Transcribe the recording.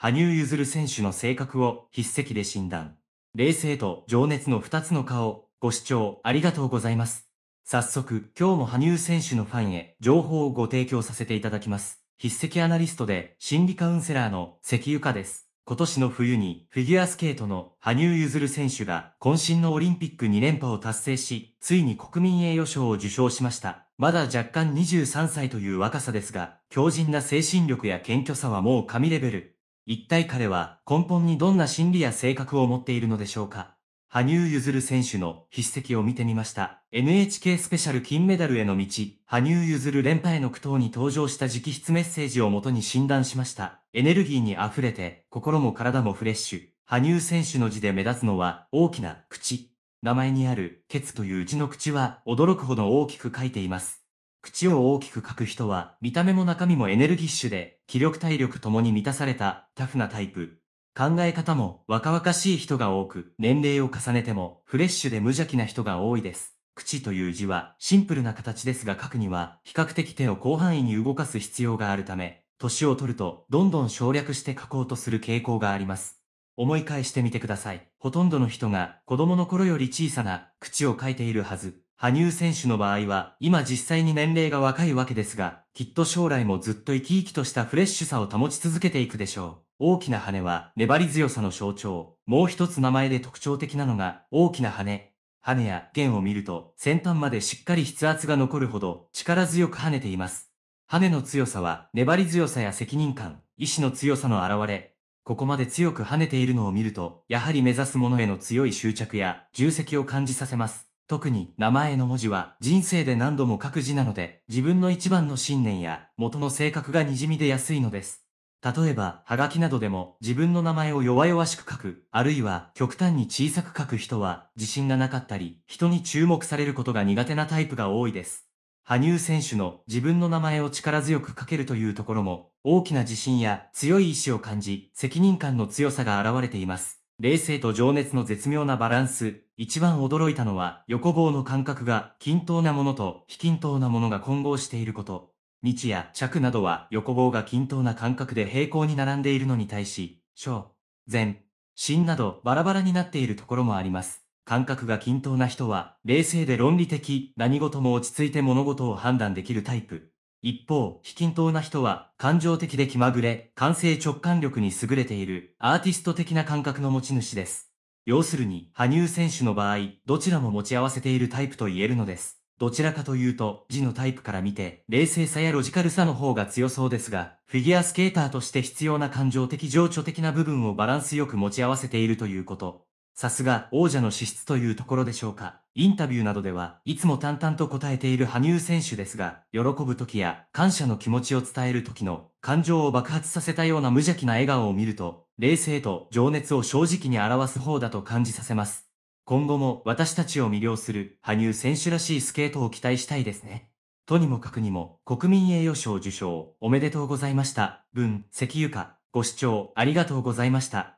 羽生結弦選手の性格を筆跡で診断。冷静と情熱の2つの顔、ご視聴ありがとうございます。早速、今日も羽生選手のファンへ情報をご提供させていただきます。筆跡アナリストで心理カウンセラーの関ゆかです。今年の冬にフィギュアスケートの羽生結弦選手が渾身のオリンピック2連覇を達成し、ついに国民栄誉賞を受賞しました。まだ若干23歳という若さですが、強靭な精神力や謙虚さはもう神レベル。一体彼は根本にどんな心理や性格を持っているのでしょうか羽生結弦選手の筆跡を見てみました。NHK スペシャル金メダルへの道、羽生結弦連覇への苦闘に登場した直筆メッセージをもとに診断しました。エネルギーに溢れて、心も体もフレッシュ。羽生選手の字で目立つのは、大きな口。名前にある、ケツという字の口は、驚くほど大きく書いています。口を大きく書く人は、見た目も中身もエネルギッシュで、気力体力ともに満たされた、タフなタイプ。考え方も若々しい人が多く、年齢を重ねてもフレッシュで無邪気な人が多いです。口という字はシンプルな形ですが書くには比較的手を広範囲に動かす必要があるため、年を取るとどんどん省略して書こうとする傾向があります。思い返してみてください。ほとんどの人が子供の頃より小さな口を書いているはず。羽生選手の場合は、今実際に年齢が若いわけですが、きっと将来もずっと生き生きとしたフレッシュさを保ち続けていくでしょう。大きな羽は粘り強さの象徴。もう一つ名前で特徴的なのが、大きな羽。羽や弦を見ると、先端までしっかり筆圧が残るほど、力強く跳ねています。羽の強さは、粘り強さや責任感、意志の強さの表れ。ここまで強く跳ねているのを見ると、やはり目指すものへの強い執着や、重責を感じさせます。特に名前の文字は人生で何度も書く字なので、自分の一番の信念や元の性格が滲み出やすいのです。例えば、はがきなどでも自分の名前を弱々しく書く、あるいは極端に小さく書く人は自信がなかったり、人に注目されることが苦手なタイプが多いです。羽生選手の自分の名前を力強く書けるというところも、大きな自信や強い意志を感じ、責任感の強さが現れています。冷静と情熱の絶妙なバランス、一番驚いたのは横棒の感覚が均等なものと非均等なものが混合していること。日や着などは横棒が均等な感覚で平行に並んでいるのに対し、小、前、真などバラバラになっているところもあります。感覚が均等な人は冷静で論理的、何事も落ち着いて物事を判断できるタイプ。一方、非均等な人は、感情的で気まぐれ、感性直感力に優れている、アーティスト的な感覚の持ち主です。要するに、羽生選手の場合、どちらも持ち合わせているタイプと言えるのです。どちらかというと、字のタイプから見て、冷静さやロジカルさの方が強そうですが、フィギュアスケーターとして必要な感情的情緒的な部分をバランスよく持ち合わせているということ。さすが王者の資質というところでしょうか。インタビューなどではいつも淡々と答えている羽生選手ですが、喜ぶ時や感謝の気持ちを伝える時の感情を爆発させたような無邪気な笑顔を見ると、冷静と情熱を正直に表す方だと感じさせます。今後も私たちを魅了する羽生選手らしいスケートを期待したいですね。とにもかくにも国民栄誉賞受賞おめでとうございました。文、石油化、ご視聴ありがとうございました。